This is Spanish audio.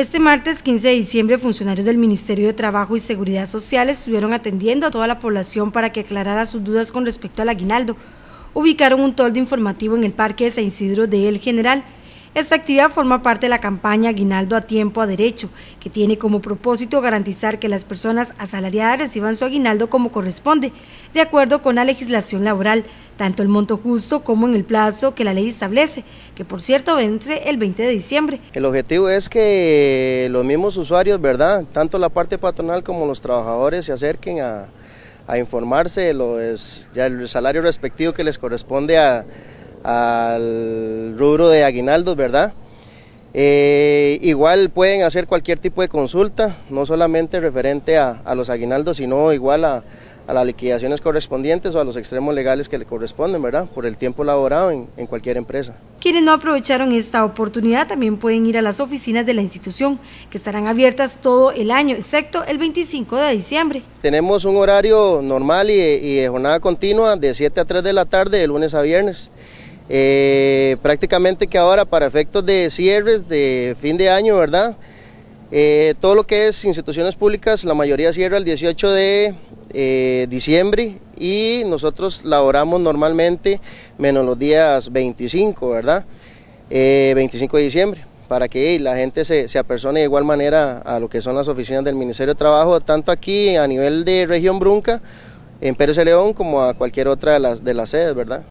Este martes 15 de diciembre, funcionarios del Ministerio de Trabajo y Seguridad Social estuvieron atendiendo a toda la población para que aclarara sus dudas con respecto al aguinaldo. Ubicaron un toldo informativo en el Parque de San Isidro de El General. Esta actividad forma parte de la campaña Aguinaldo a Tiempo a Derecho, que tiene como propósito garantizar que las personas asalariadas reciban su aguinaldo como corresponde, de acuerdo con la legislación laboral, tanto el monto justo como en el plazo que la ley establece, que por cierto vence el 20 de diciembre. El objetivo es que los mismos usuarios, ¿verdad? Tanto la parte patronal como los trabajadores se acerquen a, informarse de lo es, el salario respectivo que les corresponde al rubro de aguinaldos, ¿verdad? Eh, igual pueden hacer cualquier tipo de consulta, no solamente referente a los aguinaldos, sino igual a, a las liquidaciones correspondientes o a los extremos legales que le corresponden, ¿verdad? Por el tiempo laborado en, cualquier empresa. Quienes no aprovecharon esta oportunidad también pueden ir a las oficinas de la institución, que estarán abiertas todo el año, excepto el 25 de diciembre. Tenemos un horario normal y, de jornada continua de 7 a 3 de la tarde, de lunes a viernes. Eh, prácticamente que ahora para efectos de cierres de fin de año, ¿verdad? Eh, todo lo que es instituciones públicas, la mayoría cierra el 18 de eh, diciembre y nosotros laboramos normalmente menos los días 25, ¿verdad? 25 eh, de diciembre, para que la gente se, se, apersone de igual manera a lo que son las oficinas del Ministerio de Trabajo, tanto aquí a nivel de región Brunca, en Pérez León, como a cualquier otra de las, de las sedes, ¿verdad?